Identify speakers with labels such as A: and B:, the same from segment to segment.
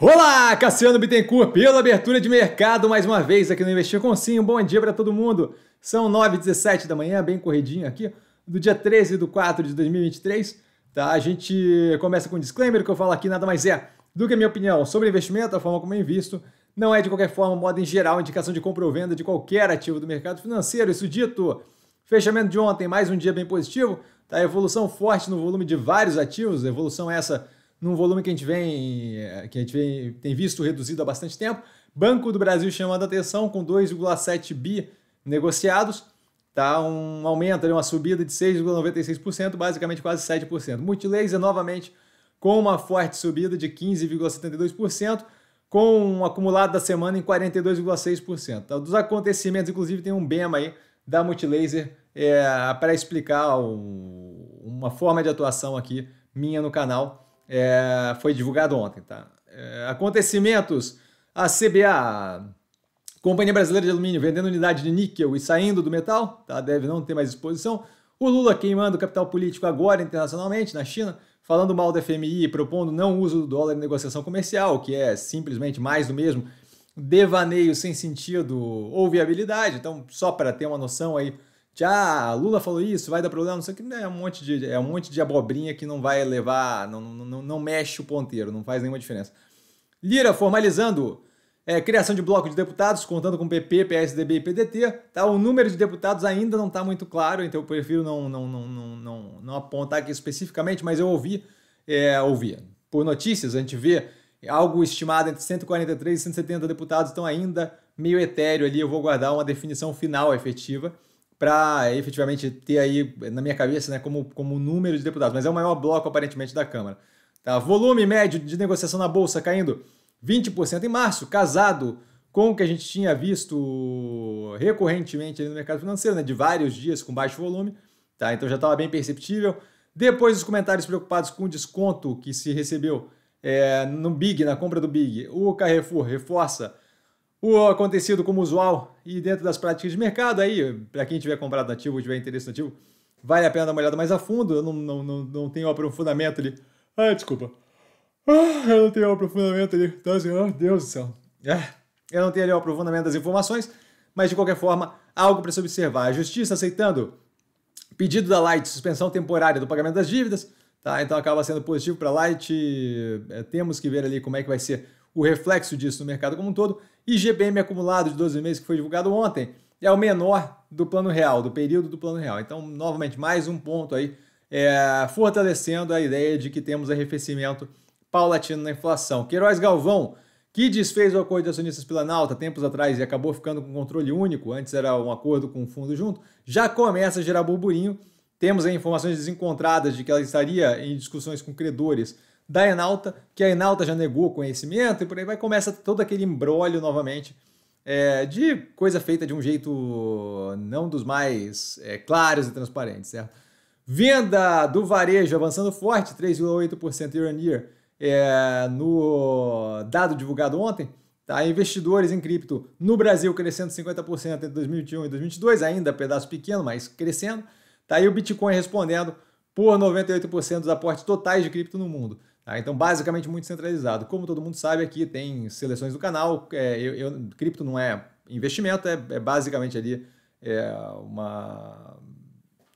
A: Olá, Cassiano Bittencourt, pela abertura de mercado mais uma vez aqui no Investir com Sim. Um bom dia para todo mundo. São 9h17 da manhã, bem corridinho aqui, do dia 13 de 4 de 2023. Tá? A gente começa com um disclaimer que eu falo aqui nada mais é do que a minha opinião sobre investimento, a forma como eu invisto. Não é, de qualquer forma, modo em geral, indicação de compra ou venda de qualquer ativo do mercado financeiro. Isso dito, fechamento de ontem, mais um dia bem positivo. Tá? Evolução forte no volume de vários ativos, evolução essa num volume que a gente vem, eh, que a gente vem, tem visto reduzido há bastante tempo. Banco do Brasil chamando a atenção com 2,7 bi negociados, tá? Um aumento, uma subida de 6,96%, basicamente quase 7%. Multilaser novamente com uma forte subida de 15,72%, com um acumulado da semana em 42,6%. Tá? Dos acontecimentos, inclusive, tem um bema aí da Multilaser é, eh, para explicar um, uma forma de atuação aqui minha no canal é, foi divulgado ontem, tá? É, acontecimentos: a CBA, Companhia Brasileira de Alumínio, vendendo unidade de níquel e saindo do metal, tá? Deve não ter mais exposição. O Lula queimando o capital político agora internacionalmente na China, falando mal do FMI e propondo não uso do dólar em negociação comercial, que é simplesmente mais do mesmo, devaneio sem sentido ou viabilidade. Então, só para ter uma noção aí Tipo, ah, Lula falou isso, vai dar problema, não sei o que, é um monte de, é um monte de abobrinha que não vai levar, não, não, não, não mexe o ponteiro, não faz nenhuma diferença. Lira formalizando é, criação de bloco de deputados, contando com PP, PSDB e PDT. Tá? O número de deputados ainda não está muito claro, então eu prefiro não, não, não, não, não, não apontar aqui especificamente, mas eu ouvi, é, ouvi. Por notícias, a gente vê algo estimado entre 143 e 170 deputados, estão ainda meio etéreo ali, eu vou guardar uma definição final efetiva para efetivamente ter aí na minha cabeça né, como, como número de deputados, mas é o maior bloco aparentemente da Câmara. Tá? Volume médio de negociação na Bolsa caindo 20% em março, casado com o que a gente tinha visto recorrentemente no mercado financeiro, né, de vários dias com baixo volume, tá? então já estava bem perceptível. Depois os comentários preocupados com o desconto que se recebeu é, no Big, na compra do Big, o Carrefour reforça o acontecido como usual e dentro das práticas de mercado. Aí, para quem tiver comprado ativo ou tiver interesse no ativo, vale a pena dar uma olhada mais a fundo. Eu não, não, não, não tenho aprofundamento ali. Ah, desculpa. Ah, eu não tenho aprofundamento ali. tá assim, oh, Deus do céu. É, eu não tenho ali o aprofundamento das informações, mas de qualquer forma, algo para se observar. A justiça aceitando pedido da Light, suspensão temporária do pagamento das dívidas, tá? Então acaba sendo positivo para a Light. É, temos que ver ali como é que vai ser o reflexo disso no mercado como um todo. IGBM acumulado de 12 meses que foi divulgado ontem é o menor do plano real, do período do plano real. Então, novamente, mais um ponto aí, é, fortalecendo a ideia de que temos arrefecimento paulatino na inflação. Queiroz Galvão, que desfez o acordo de acionistas pela Nauta tempos atrás e acabou ficando com controle único, antes era um acordo com o fundo junto, já começa a gerar burburinho. Temos aí informações desencontradas de que ela estaria em discussões com credores da Enalta, que a Enalta já negou o conhecimento, e por aí vai, começa todo aquele embrólio novamente é, de coisa feita de um jeito não dos mais é, claros e transparentes, certo? Venda do varejo avançando forte, 3,8% year on year, é, no dado divulgado ontem. Tá? Investidores em cripto no Brasil crescendo 50% entre 2021 e 2022, ainda pedaço pequeno, mas crescendo. Tá? E o Bitcoin respondendo por 98% dos aportes totais de cripto no mundo. Tá? então, basicamente, muito centralizado. Como todo mundo sabe, aqui tem seleções do canal. É, eu, eu, cripto não é investimento, é, é basicamente ali é uma.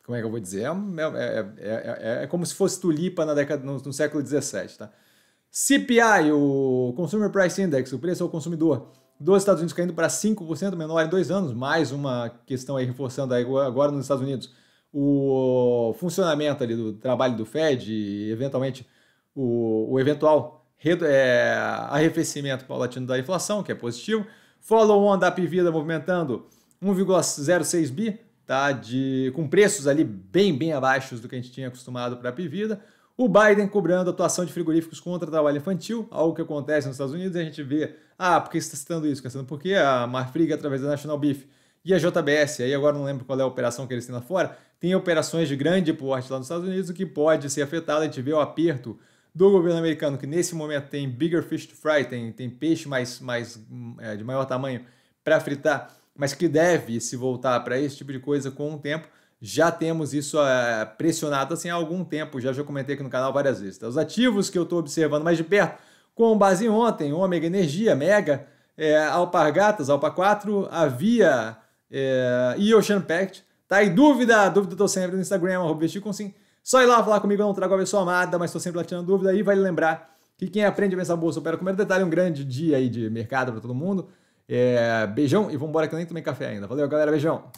A: Como é que eu vou dizer? É, é, é, é como se fosse tulipa na década, no, no século XVII. Tá? CPI, o Consumer Price Index, o preço ao consumidor dos Estados Unidos caindo para 5% menor em dois anos, mais uma questão aí reforçando aí agora nos Estados Unidos o funcionamento ali do trabalho do Fed e eventualmente o, o eventual é, arrefecimento paulatino da inflação, que é positivo. Follow-on da Pivida movimentando 1,06 bi, tá? De, com preços ali bem, bem abaixo do que a gente tinha acostumado para a Pivida. O Biden cobrando atuação de frigoríficos contra trabalho infantil, algo que acontece nos Estados Unidos, e a gente vê, ah, por que você está citando isso? Citando quê? a Marfrig, através da National Beef e a JBS, aí agora não lembro qual é a operação que eles têm lá fora, tem operações de grande porte lá nos Estados Unidos, o que pode ser afetado, a gente vê o aperto do governo americano, que nesse momento tem bigger fish to fry, tem, tem peixe mais, mais é, de maior tamanho para fritar, mas que deve se voltar para esse tipo de coisa com o tempo. Já temos isso é, pressionado assim há algum tempo, já já comentei aqui no canal várias vezes. Tá? Os ativos que eu estou observando mais de perto, com base em ontem, Ômega Energia, Mega, é, Alpargatas, Alpa 4, Avia é, e Ocean Pact. Tá aí dúvida? Dúvida eu sempre no Instagram, arroba sim só ir lá falar comigo, eu não trago a pessoa amada, mas estou sempre lá tirando dúvida. E vale lembrar que quem aprende a pensar bolsa opera com o detalhe. Um grande dia aí de mercado para todo mundo. É, beijão e vamos embora que eu nem tomei café ainda. Valeu, galera. Beijão.